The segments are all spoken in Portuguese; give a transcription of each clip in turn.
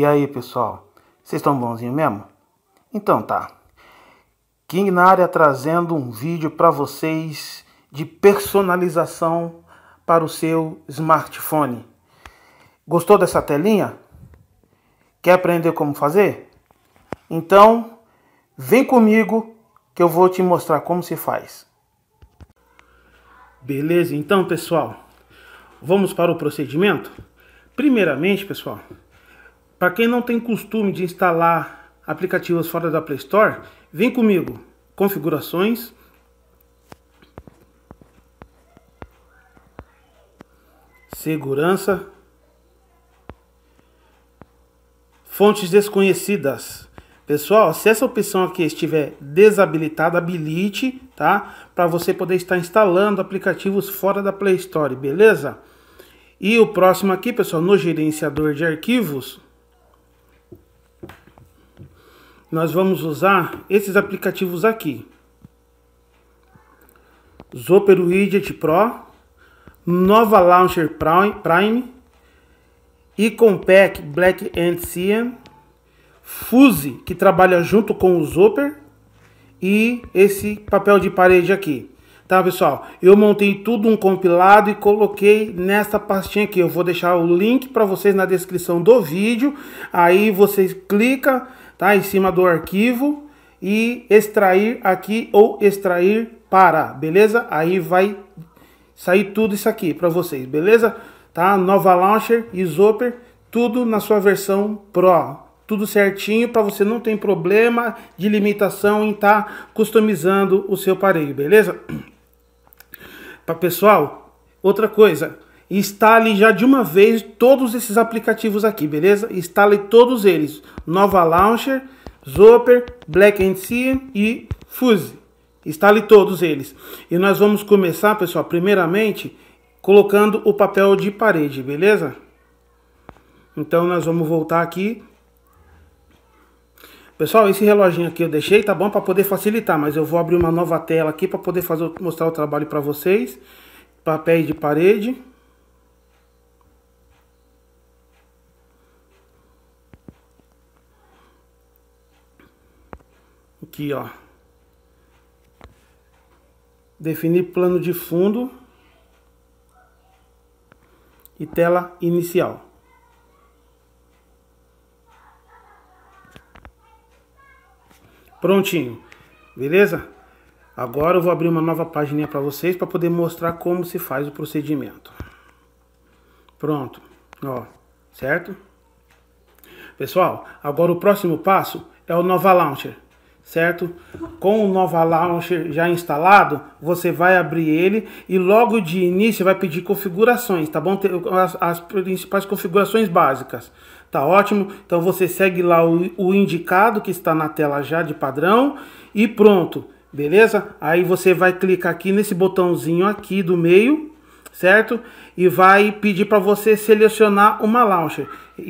E aí, pessoal? Vocês estão bonzinho mesmo? Então tá. King na área trazendo um vídeo para vocês de personalização para o seu smartphone. Gostou dessa telinha? Quer aprender como fazer? Então, vem comigo que eu vou te mostrar como se faz. Beleza? Então, pessoal, vamos para o procedimento? Primeiramente, pessoal, para quem não tem costume de instalar aplicativos fora da Play Store, vem comigo, configurações, segurança, fontes desconhecidas. Pessoal, se essa opção aqui estiver desabilitada, habilite, tá? Para você poder estar instalando aplicativos fora da Play Store, beleza? E o próximo aqui, pessoal, no gerenciador de arquivos, nós vamos usar esses aplicativos aqui. Zopero Widget Pro, Nova Launcher Prime, Pack Black and Cyan, Fuse, que trabalha junto com o Zoper, e esse papel de parede aqui. Tá, pessoal? Eu montei tudo um compilado e coloquei nessa pastinha aqui. Eu vou deixar o link para vocês na descrição do vídeo. Aí vocês clicam tá? Em cima do arquivo e extrair aqui ou extrair para, beleza? Aí vai sair tudo isso aqui para vocês, beleza? Tá? Nova Launcher e Zoper, tudo na sua versão Pro. Tudo certinho para você não ter problema de limitação em estar tá customizando o seu aparelho, beleza? Para pessoal, outra coisa, instale já de uma vez todos esses aplicativos aqui, beleza? Instale todos eles: Nova Launcher, Zoper, Black Sea e Fuse. Instale todos eles. E nós vamos começar, pessoal, primeiramente colocando o papel de parede, beleza? Então nós vamos voltar aqui. Pessoal, esse reloginho aqui eu deixei, tá bom? Para poder facilitar, mas eu vou abrir uma nova tela aqui para poder fazer, mostrar o trabalho para vocês. Papéis de parede. Aqui, ó. Definir plano de fundo e tela inicial. Prontinho. Beleza? Agora eu vou abrir uma nova página para vocês para poder mostrar como se faz o procedimento. Pronto. Ó, certo? Pessoal, agora o próximo passo é o Nova Launcher certo? Com o Nova Launcher já instalado, você vai abrir ele e logo de início vai pedir configurações, tá bom? As, as principais configurações básicas. Tá ótimo? Então você segue lá o, o indicado que está na tela já de padrão e pronto, beleza? Aí você vai clicar aqui nesse botãozinho aqui do meio, certo? E vai pedir para você selecionar uma launcher,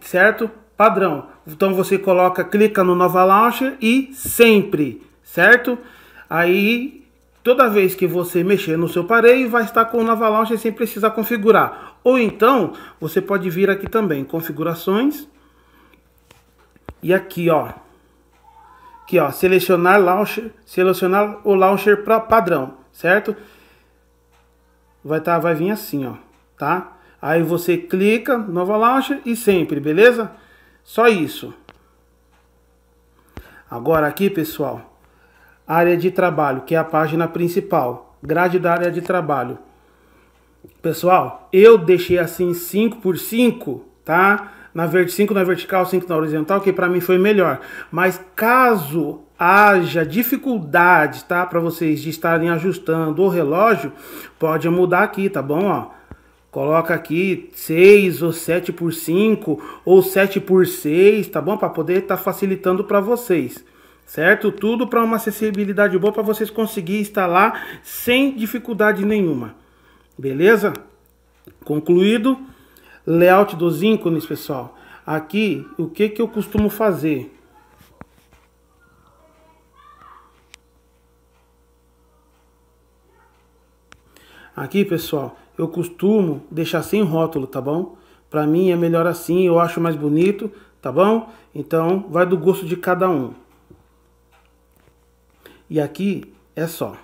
certo? Padrão. Então você coloca, clica no Nova Launcher e sempre, certo? Aí toda vez que você mexer no seu aparelho, vai estar com o Nova Launcher sem precisar configurar. Ou então você pode vir aqui também, configurações e aqui ó, aqui ó, selecionar launcher, selecionar o launcher para padrão, certo? Vai tá, vai vir assim ó, tá? Aí você clica, nova launcher e sempre, beleza? Só isso. Agora aqui, pessoal, área de trabalho, que é a página principal, grade da área de trabalho. Pessoal, eu deixei assim 5 por 5, tá? Na 5 na vertical, 5 na horizontal, que para mim foi melhor. Mas caso haja dificuldade, tá? Para vocês de estarem ajustando o relógio, pode mudar aqui, tá bom? Ó, Coloca aqui 6 ou 7 por 5 ou 7 por 6, tá bom? Para poder estar tá facilitando para vocês certo? Tudo para uma acessibilidade boa para vocês conseguirem instalar sem dificuldade nenhuma. Beleza? Concluído. Layout dos ícones, pessoal. Aqui, o que, que eu costumo fazer? Aqui, pessoal, eu costumo deixar sem rótulo, tá bom? Para mim é melhor assim, eu acho mais bonito, tá bom? Então vai do gosto de cada um. E aqui é só.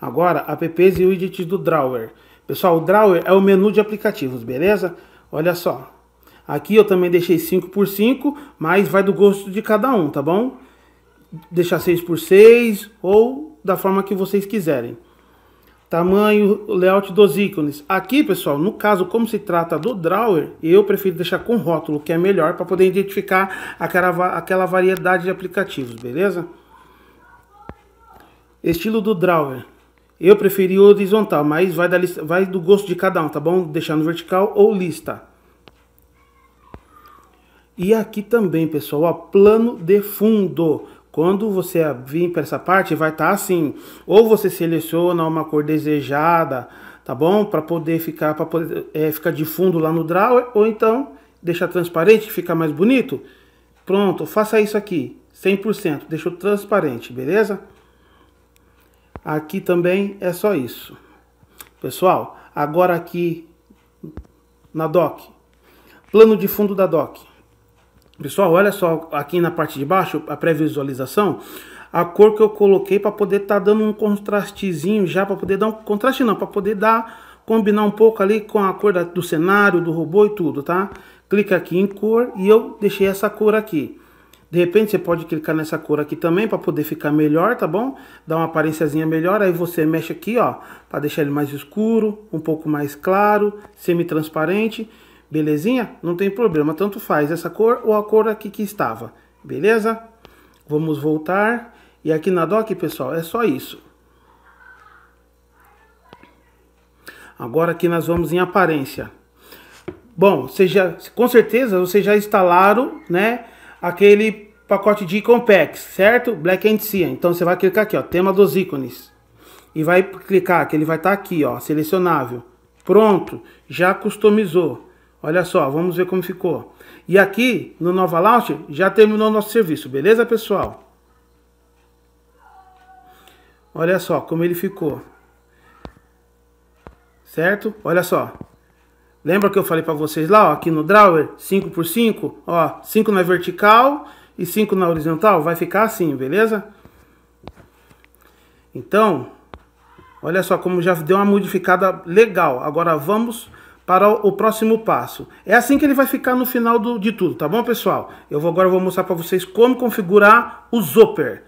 Agora, apps e widgets do Drawer. Pessoal, o Drawer é o menu de aplicativos, beleza? Olha só. Aqui eu também deixei 5 por 5, mas vai do gosto de cada um, tá bom? Deixar 6 por 6 ou da forma que vocês quiserem tamanho, layout dos ícones. Aqui, pessoal, no caso, como se trata do drawer, eu prefiro deixar com rótulo, que é melhor para poder identificar aquela, aquela variedade de aplicativos, beleza? Estilo do drawer. Eu preferi horizontal, mas vai, da lista, vai do gosto de cada um, tá bom? Deixar no vertical ou lista. E aqui também, pessoal, ó, plano de fundo. Quando você vir para essa parte, vai estar tá assim, ou você seleciona uma cor desejada, tá bom? Para poder ficar para poder é, ficar de fundo lá no draw, ou então deixar transparente, fica mais bonito. Pronto, faça isso aqui, 100%, deixou transparente, beleza? Aqui também é só isso. Pessoal, agora aqui na DOC, plano de fundo da DOC. Pessoal, olha só aqui na parte de baixo, a pré-visualização, a cor que eu coloquei para poder estar tá dando um contrastezinho já, para poder dar um contraste não, para poder dar, combinar um pouco ali com a cor da, do cenário, do robô e tudo, tá? Clica aqui em cor e eu deixei essa cor aqui. De repente você pode clicar nessa cor aqui também para poder ficar melhor, tá bom? Dá uma aparênciazinha melhor, aí você mexe aqui, ó, para deixar ele mais escuro, um pouco mais claro, semi-transparente. Belezinha? Não tem problema, tanto faz essa cor ou a cor aqui que estava. Beleza? Vamos voltar. E aqui na dock, pessoal, é só isso. Agora aqui nós vamos em aparência. Bom, já, com certeza vocês já instalaram né, aquele pacote de Compax, certo? Black and Sea. Então você vai clicar aqui, ó, tema dos ícones. E vai clicar, que ele vai estar tá aqui, ó, selecionável. Pronto, já customizou. Olha só, vamos ver como ficou. E aqui no Nova Launch já terminou nosso serviço, beleza, pessoal? Olha só como ele ficou. Certo? Olha só. Lembra que eu falei para vocês lá, ó, aqui no drawer, 5 por 5, ó, 5 na vertical e 5 na horizontal, vai ficar assim, beleza? Então, olha só como já deu uma modificada legal. Agora vamos para o próximo passo. É assim que ele vai ficar no final do, de tudo, tá bom, pessoal? Eu vou, agora vou mostrar para vocês como configurar o Zopper.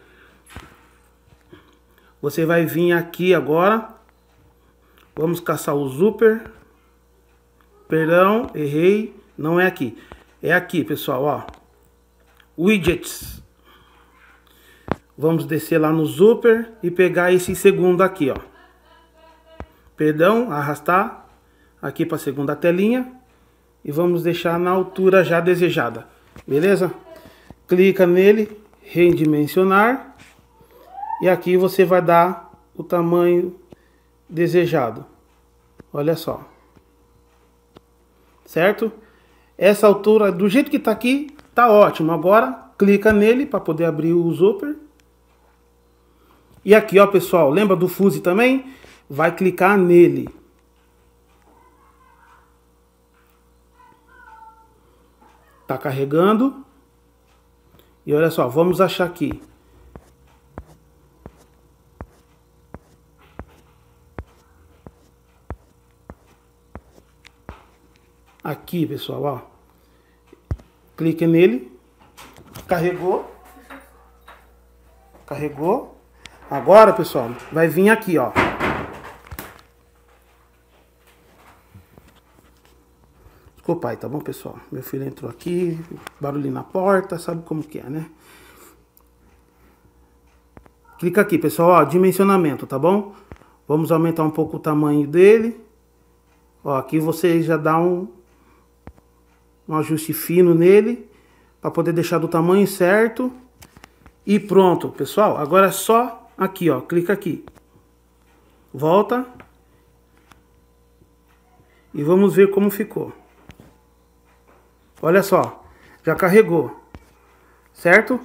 Você vai vir aqui agora. Vamos caçar o Zopper. Perdão, errei. Não é aqui. É aqui, pessoal, ó. Widgets. Vamos descer lá no Zopper e pegar esse segundo aqui, ó. Perdão, arrastar aqui para a segunda telinha e vamos deixar na altura já desejada, beleza? Clica nele, redimensionar e aqui você vai dar o tamanho desejado. Olha só. Certo? Essa altura, do jeito que está aqui, tá ótimo. Agora, clica nele para poder abrir o zooper. E aqui, ó, pessoal, lembra do fuse também? Vai clicar nele. tá carregando. E olha só, vamos achar aqui. Aqui, pessoal, ó. Clique nele. Carregou. Carregou. Agora, pessoal, vai vir aqui, ó. com o pai, tá bom, pessoal? Meu filho entrou aqui, barulho na porta, sabe como que é, né? Clica aqui, pessoal, ó, dimensionamento, tá bom? Vamos aumentar um pouco o tamanho dele. Ó, aqui você já dá um, um ajuste fino nele para poder deixar do tamanho certo. E pronto, pessoal. Agora é só aqui, ó. Clica aqui. Volta. E vamos ver como ficou. Olha só, já carregou, certo?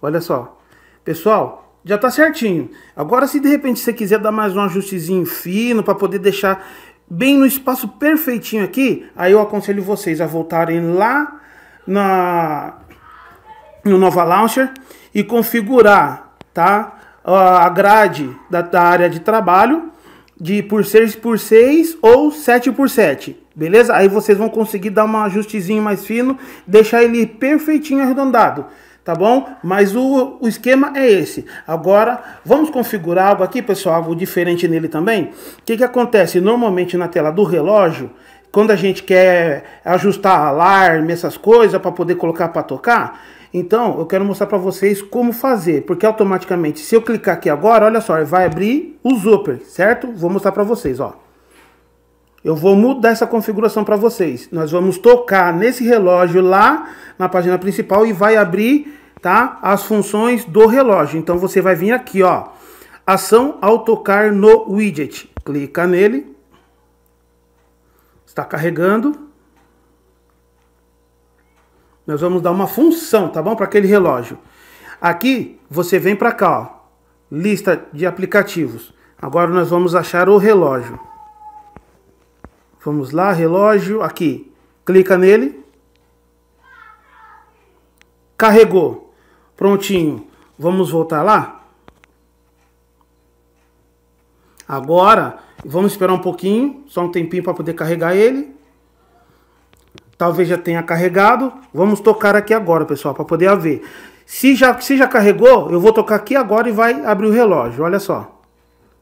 Olha só. Pessoal, já tá certinho. Agora, se de repente você quiser dar mais um ajustezinho fino para poder deixar bem no espaço perfeitinho aqui, aí eu aconselho vocês a voltarem lá na no Nova Launcher e configurar, tá? A grade da, da área de trabalho de por 6 por 6 ou 7 por 7 beleza? Aí vocês vão conseguir dar um ajustezinho mais fino, deixar ele perfeitinho arredondado, tá bom? Mas o, o esquema é esse. Agora, vamos configurar algo aqui, pessoal, algo diferente nele também. O que, que acontece? Normalmente na tela do relógio, quando a gente quer ajustar alarme, essas coisas, para poder colocar para tocar, então eu quero mostrar para vocês como fazer, porque automaticamente, se eu clicar aqui agora, olha só, vai abrir o zooper, certo? Vou mostrar para vocês, ó. Eu vou mudar essa configuração para vocês. Nós vamos tocar nesse relógio lá na página principal e vai abrir tá, as funções do relógio. Então você vai vir aqui, ó, ação ao tocar no widget. Clica nele. Está carregando. Nós vamos dar uma função, tá bom? Para aquele relógio. Aqui você vem para cá, ó, lista de aplicativos. Agora nós vamos achar o relógio. Vamos lá, relógio, aqui. Clica nele. Carregou. Prontinho. Vamos voltar lá? Agora, vamos esperar um pouquinho, só um tempinho para poder carregar ele. Talvez já tenha carregado. Vamos tocar aqui agora, pessoal, para poder ver. Se já, se já carregou, eu vou tocar aqui agora e vai abrir o relógio. Olha só.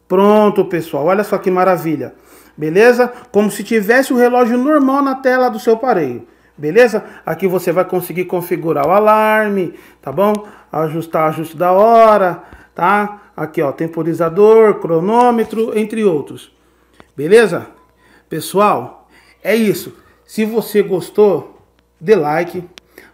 Pronto, pessoal. Olha só que maravilha beleza? Como se tivesse o relógio normal na tela do seu aparelho, beleza? Aqui você vai conseguir configurar o alarme, tá bom? Ajustar ajuste da hora, tá? Aqui, ó, temporizador, cronômetro, entre outros. Beleza? Pessoal, é isso. Se você gostou, dê like.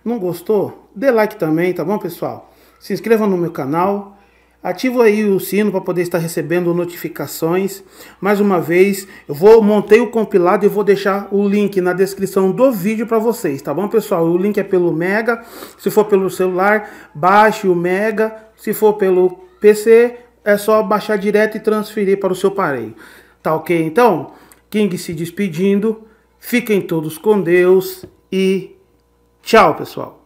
Não gostou? Dê like também, tá bom, pessoal? Se inscreva no meu canal Ativa aí o sino para poder estar recebendo notificações. Mais uma vez, eu vou montei o compilado e vou deixar o link na descrição do vídeo para vocês, tá bom, pessoal? O link é pelo Mega. Se for pelo celular, baixe o Mega. Se for pelo PC, é só baixar direto e transferir para o seu aparelho. Tá OK? Então, King se despedindo. Fiquem todos com Deus e tchau, pessoal.